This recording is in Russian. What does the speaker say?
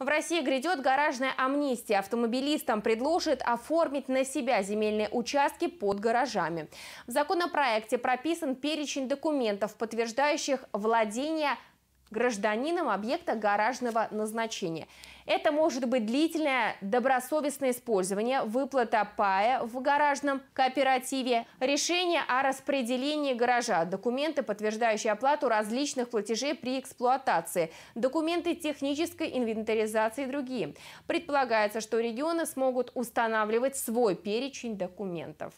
В России грядет гаражная амнистия. Автомобилистам предложат оформить на себя земельные участки под гаражами. В законопроекте прописан перечень документов, подтверждающих владение гражданином объекта гаражного назначения. Это может быть длительное добросовестное использование, выплата пая в гаражном кооперативе, решение о распределении гаража, документы, подтверждающие оплату различных платежей при эксплуатации, документы технической инвентаризации и другие. Предполагается, что регионы смогут устанавливать свой перечень документов.